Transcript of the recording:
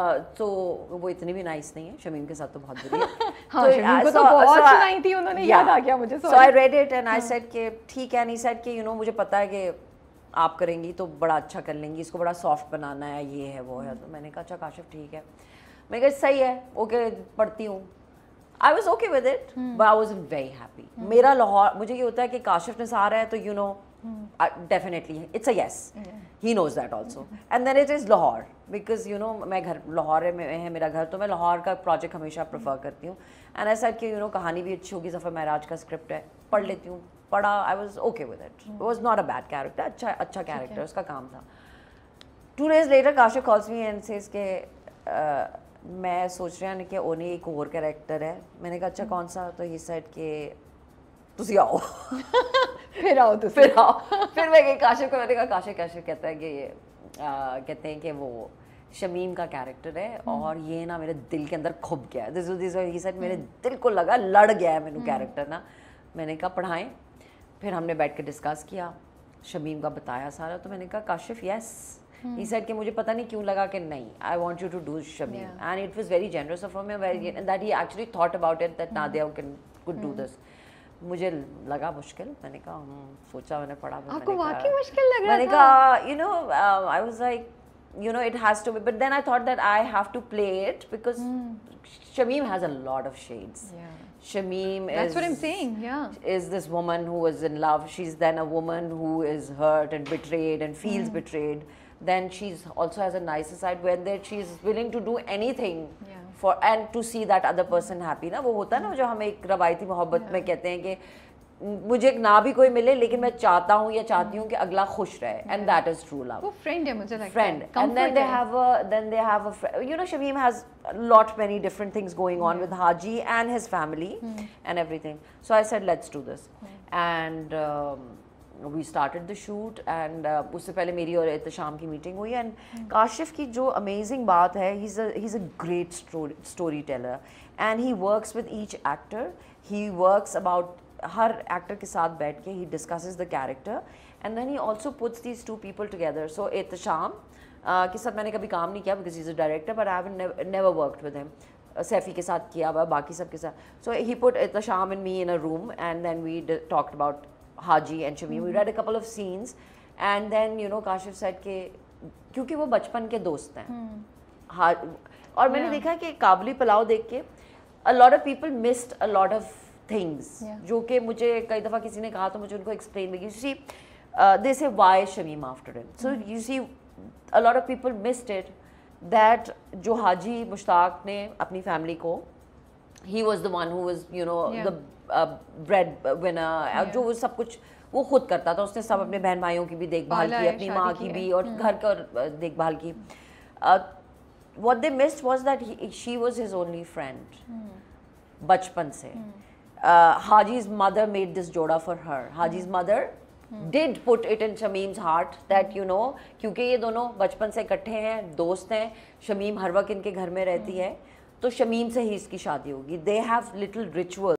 तो वो इतनी भी नाइस नहीं है शमीम के साथ तो बहुत बुरी है हाँ, तो तो थी उन्होंने याद आ गया मुझे so I read it and I said ठीक है एंड सेड यू नो मुझे पता है कि आप करेंगी तो बड़ा अच्छा कर लेंगी इसको बड़ा सॉफ्ट बनाना है ये है वो है हम्म. तो मैंने कहा अच्छा काशिफ ठीक है मैं कह सही है ओके पढ़ती हूँ I was okay with it but I was very happy मेरा लाहौर मुझे ये होता है कि काशिफ निसार है तो you know definitely it's a yes he knows that also and then it is Lahore because you know मैं घर लाहौर में है मेरा घर तो मैं लाहौर का प्रोजेक्ट हमेशा प्रेफर करती हूँ एंड ऐसा कि यू नो कहानी भी अच्छी होगी सफ़र महराज का स्क्रिप्ट है पढ़ लेती हूँ पढ़ा I was okay with it was not a bad character अच्छा अच्छा कैरेक्टर उसका काम था two days later Kasha calls me and says के मैं सोच रहा हूँ कि ओनी एक और कैरेक्टर है मैंने कहा अच्छा कौन सा तो ही सेट के तुम आओ फिर आओ तो फिर आओ फिर मैं गई काशिफ को मैंने कहा काशिफ काशिफ कहता है कि ये कहते हैं कि वो शमीम का कैरेक्टर है हम्म। और ये ना मेरे दिल के अंदर खुब गया दिस दिस ही सेड मेरे हम्म। दिल को लगा लड़ गया है मेनू कैरेक्टर हम्म। ना मैंने कहा पढ़ाएं फिर हमने बैठ के डिस्कस किया शमीम का बताया सारा तो मैंने कहा काशिफ यस ही सेड कि मुझे पता नहीं क्यों लगा कि नहीं I want you to do Shamim and it was very generous from your that he actually thought about it that Nadia can could do this मुझे लगा मुश्किल मैंने कहा सोचा मैंने पढ़ा आपको वाकई मुश्किल लग रहा मैंने कहा you know I was like you know it has to be but then i thought that i have to play it because mm. shamim has a lot of shades shamim that's is, what i'm saying yeah is this woman who is in love she's then a woman who is hurt and betrayed and feels mm. betrayed then she's also has a nicer side where she's willing to do anything yeah. For and to see that other person happy ना वो होता है ना जो हम एक रवायती मोहब्बत में कहते हैं कि मुझे एक ना भी कोई मिले लेकिन मैं चाहता हूँ या चाहती हूँ कि अगला खुश रहे and that is true love friend है मुझे friend and then they have a a you know Shamim has lot many different things going on with Haji and his family and everything so I said let's do this and we started the shoot and उससे पहले मेरी और एहतशाम की meeting हुई and hmm. Kashif की जो amazing बात है he is a great story teller and he works with each actor he works about हर एक्टर के साथ बैठ के he discuss the character and then he also puts these two people together so Ehtesham के साथ मैंने कभी काम नहीं किया because is a director but I never worked with him Saifi के साथ किया हुआ बाकी सब के साथ सो ही put Ehtesham in me in a room and then we talked about Haji and Shami we read a couple of scenes and then you know Kashif said के क्योंकि वो बचपन के दोस्त हैं hmm. और मैंने yeah. देखा कि काबली पुलाव देख के a lot of people missed a lot of things जो कि मुझे कई दफ़ा किसी ने कहा तो मुझे उनको एक्सप्लेन भी see they say why Shamim after it so you see a lot of people missed it that जो हाजी मुश्ताक ने अपनी फैमिली को he was the one whose you know the bread winner जो वो सब कुछ वो खुद करता था उसने सब अपने बहन भाइयों की भी देखभाल की अपनी माँ की, की भी और हम्म। घर का देखभाल की what they miss was that she was his only friend बचपन से हाजीज मदर मेड दिस जोड़ा for her Haji's mother did put it in Shamim's heart that you know क्योंकि ये दोनों बचपन से इकट्ठे हैं दोस्त हैं शमीम हर वक्त इनके घर में रहती हम्म। है तो शमीम से ही इसकी शादी होगी दे हैव लिटिल रिचुअल